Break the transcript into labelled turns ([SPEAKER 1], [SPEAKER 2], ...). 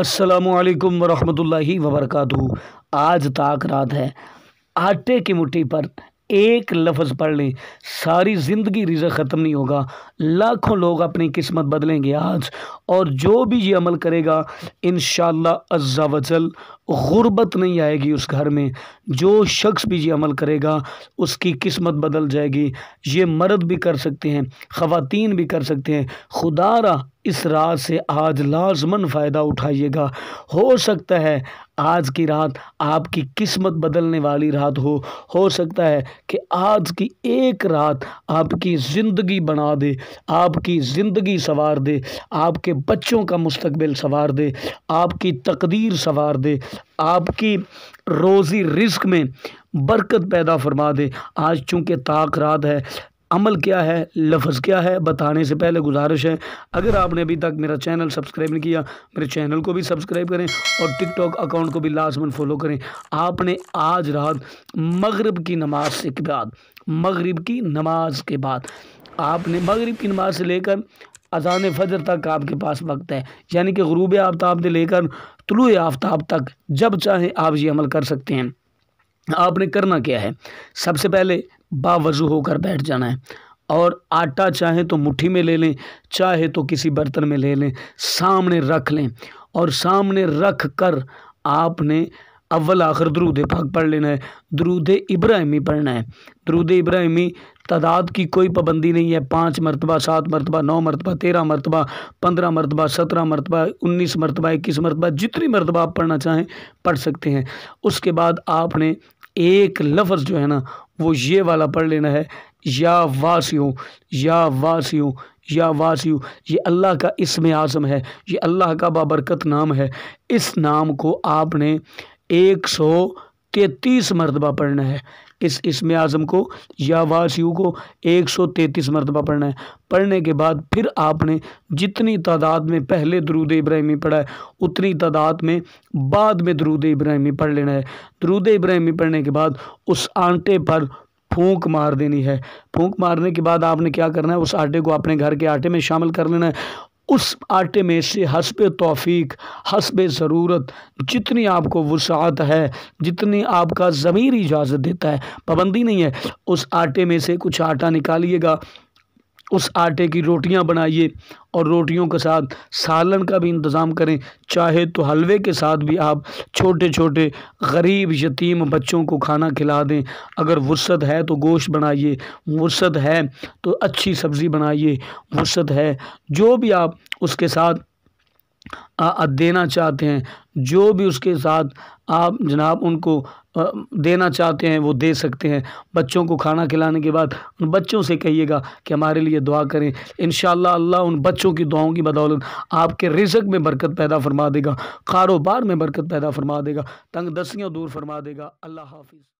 [SPEAKER 1] असलकम वरहमतुल्लाहि वबरकू आज ताक रात है आटे की मुट्ठी पर एक लफ्ज़ पढ़ लें सारी ज़िंदगी रिजा ख़त्म नहीं होगा लाखों लोग अपनी किस्मत बदलेंगे आज और जो भी ये अमल करेगा इन वजल गुर्बत नहीं आएगी उस घर में जो शख्स भी ये अमल करेगा उसकी किस्मत बदल जाएगी ये मर्द भी कर सकते हैं ख़वातीन भी कर सकते हैं खुदारा इस रात से आज लाजमन फ़ायदा उठाइएगा हो सकता है आज की रात आपकी किस्मत बदलने वाली रात हो हो सकता है कि आज की एक रात आपकी ज़िंदगी बना दे आपकी ज़िंदगी संवार दे आपके बच्चों का मुस्तबिल सवार दे आपकी तकदीर संवार दे आपकी रोज़ी रिस्क में बरकत पैदा फरमा दे आज चूँकि ताक रात है अमल क्या है लफ्ज़ क्या है बताने से पहले गुजारिश है अगर आपने अभी तक मेरा चैनल सब्सक्राइब नहीं किया मेरे चैनल को भी सब्सक्राइब करें और टिकटॉक अकाउंट को भी लाजमन फॉलो करें आपने आज रात मगरब की नमाज से के बाद मगरब की नमाज के बाद आपने मगरब की नमाज से लेकर अजान फजर तक आपके पास वक्त है यानी कि गरूब आफ्ताब से लेकर तुलु आफ्ताब तक जब चाहें आप ये अमल कर सकते हैं आपने करना क्या है सबसे पहले बावजू होकर बैठ जाना है और आटा चाहे तो मुट्ठी में ले लें चाहे तो किसी बर्तन में ले लें सामने रख लें और सामने रख कर आपने अव्वल आखिर द्रूद पाक पढ़ लेना है दरूद इब्राहिमी पढ़ना है द्रूद इब्राहिमी तादाद की कोई पाबंदी नहीं है पाँच मरतबा सात मरतबा नौ मरतबा तेरह मरतबा पंद्रह मरतबा सत्रह मरतबा उन्नीस मरतबा इक्कीस मरतबा जितनी मरतबा आप पढ़ना चाहें पढ़ सकते हैं उसके बाद आपने एक लफ्ज़ जो है ना वो ये वाला पढ़ लेना है या वासी या वासियों या वासी ये अल्लाह का इसम आज़म है ये अल्लाह का बाबरकत नाम है इस नाम को आपने एक सौ तैतीस मरतबा पढ़ना है इस इसमें आज़म को या वास्यू को एक सौ तैंतीस मरतबा पढ़ना है पढ़ने के बाद फिर आपने जितनी तादाद में पहले दरूद इब्राहिमी पढ़ा है उतनी तादाद में बाद में दरूद इब्राहिमी पढ़ लेना है दरूद इब्राहिमी पढ़ने के बाद उस आंटे पर फूंक मार देनी है फूंक मारने के बाद आपने क्या करना है उस आटे को अपने घर के आटे में शामिल कर लेना है उस आटे में से हसब तोफ़ी हसब ज़रूरत जितनी आपको वसात है जितनी आपका ज़मीर इजाज़त देता है पाबंदी नहीं है उस आटे में से कुछ आटा निकालिएगा उस आटे की रोटियां बनाइए और रोटियों के साथ सालन का भी इंतज़ाम करें चाहे तो हलवे के साथ भी आप छोटे छोटे गरीब यतीम बच्चों को खाना खिला दें अगर वसत है तो गोश्त बनाइए वसत है तो अच्छी सब्ज़ी बनाइए वसत है जो भी आप उसके साथ देना चाहते हैं जो भी उसके साथ आप जनाब उनको देना चाहते हैं वो दे सकते हैं बच्चों को खाना खिलाने के बाद उन बच्चों से कहिएगा कि हमारे लिए दुआ करें इन अल्लाह उन बच्चों की दुआओं की बदौलत आपके रिजक में बरकत पैदा फरमा देगा कारोबार में बरकत पैदा फरमा देगा तंग दस्तियाँ दूर फरमा देगा अल्लाह हाफिज़